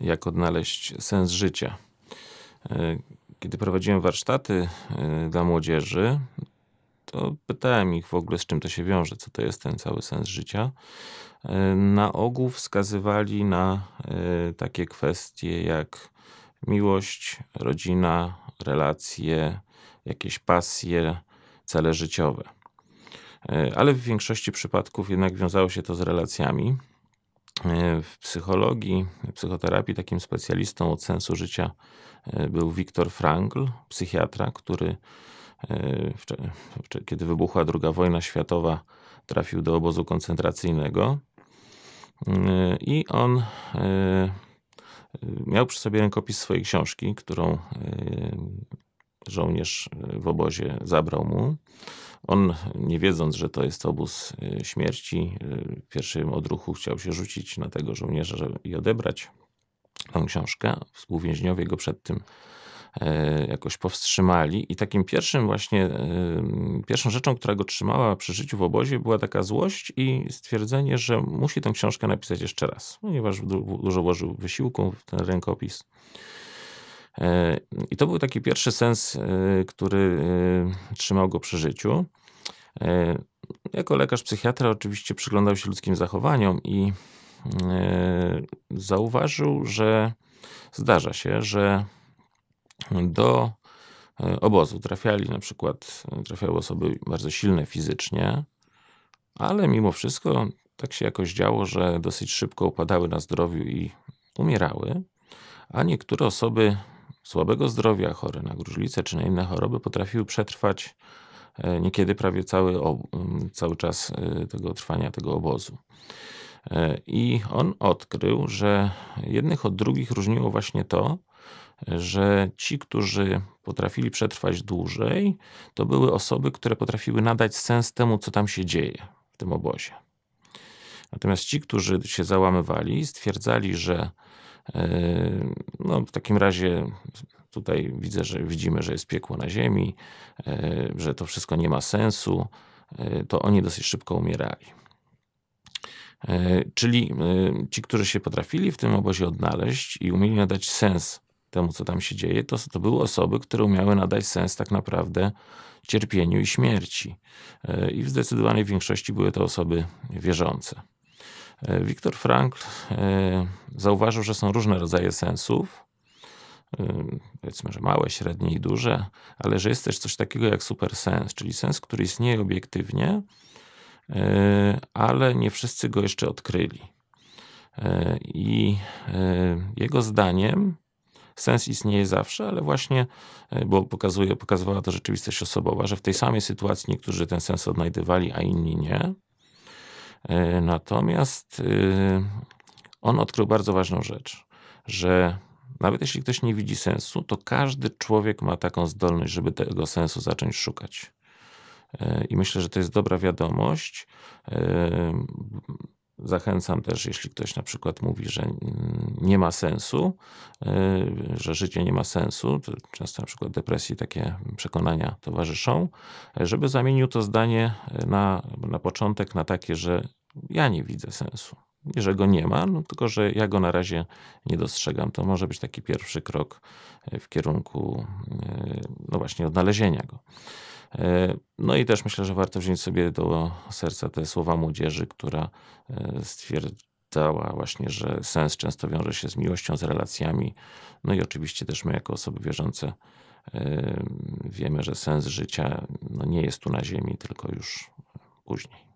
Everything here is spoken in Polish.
jak odnaleźć sens życia. E, kiedy prowadziłem warsztaty e, dla młodzieży, to pytałem ich w ogóle, z czym to się wiąże, co to jest ten cały sens życia. E, na ogół wskazywali na takie kwestie jak miłość, rodzina, relacje, jakieś pasje, cele życiowe. Ale w większości przypadków jednak wiązało się to z relacjami. E, w psychologii, psychoterapii takim specjalistą od sensu życia e, był Wiktor Frankl, psychiatra, który e, kiedy wybuchła II wojna światowa trafił do obozu koncentracyjnego i on miał przy sobie rękopis swojej książki, którą żołnierz w obozie zabrał mu. On, nie wiedząc, że to jest obóz y, śmierci, w y, pierwszym odruchu chciał się rzucić na tego żołnierza i odebrać tą książkę. Współwięźniowie go przed tym e, jakoś powstrzymali i takim pierwszym właśnie, e, pierwszą rzeczą, która go trzymała przy życiu w obozie była taka złość i stwierdzenie, że musi tę książkę napisać jeszcze raz, ponieważ dużo włożył wysiłku w ten rękopis. I to był taki pierwszy sens, e, który e, trzymał go przy życiu. E, jako lekarz psychiatra oczywiście przyglądał się ludzkim zachowaniom i zauważył, że zdarza się, że do obozu trafiali na przykład trafiały osoby bardzo silne fizycznie, ale mimo wszystko tak się jakoś działo, że dosyć szybko upadały na zdrowiu i umierały, a niektóre osoby słabego zdrowia, chory na gruźlicę czy na inne choroby, potrafiły przetrwać e, niekiedy prawie cały, cały czas e, tego trwania tego obozu. E, I on odkrył, że jednych od drugich różniło właśnie to, że ci, którzy potrafili przetrwać dłużej, to były osoby, które potrafiły nadać sens temu, co tam się dzieje w tym obozie. Natomiast ci, którzy się załamywali, stwierdzali, że E, no, w takim razie tutaj widzę, że widzimy, że jest piekło na ziemi, e, że to wszystko nie ma sensu, e, to oni dosyć szybko umierali. Czyli ci, którzy się potrafili w tym obozie odnaleźć i umieli nadać sens temu, co tam się dzieje, to, to były osoby, które umiały nadać sens tak naprawdę cierpieniu i śmierci. I w zdecydowanej większości były to osoby wierzące. E, Wiktor Frankl e, zauważył, że są różne rodzaje sensów. E, powiedzmy, że małe, średnie i duże, ale że jest też coś takiego jak supersens, czyli sens, który istnieje obiektywnie, ale nie wszyscy go jeszcze odkryli. I jego zdaniem sens istnieje zawsze, ale właśnie, bo pokazuje, pokazywała to rzeczywistość osobowa, że w tej samej sytuacji niektórzy ten sens odnajdywali, a inni nie. E, natomiast y, on odkrył bardzo ważną rzecz, że nawet jeśli ktoś nie widzi sensu, to każdy człowiek ma taką zdolność, żeby tego sensu zacząć szukać. E, I myślę, że to jest dobra wiadomość, e, Zachęcam też, jeśli ktoś na przykład mówi, że mm, nie ma sensu, y, że życie nie ma sensu, to często na przykład depresji takie przekonania towarzyszą, żeby zamienił to zdanie na, na początek na takie, że ja nie widzę sensu. Nie, że go nie ma, no, tylko że ja go na razie nie dostrzegam. To może być taki pierwszy krok w kierunku, y, no właśnie, odnalezienia go. E, no i też myślę, że warto wziąć sobie do serca te słowa młodzieży, która e, stwierdzała właśnie, że sens często wiąże się z miłością, z relacjami. No i oczywiście też my jako osoby wierzące e, wiemy, że sens życia no nie jest tu na ziemi, tylko już później.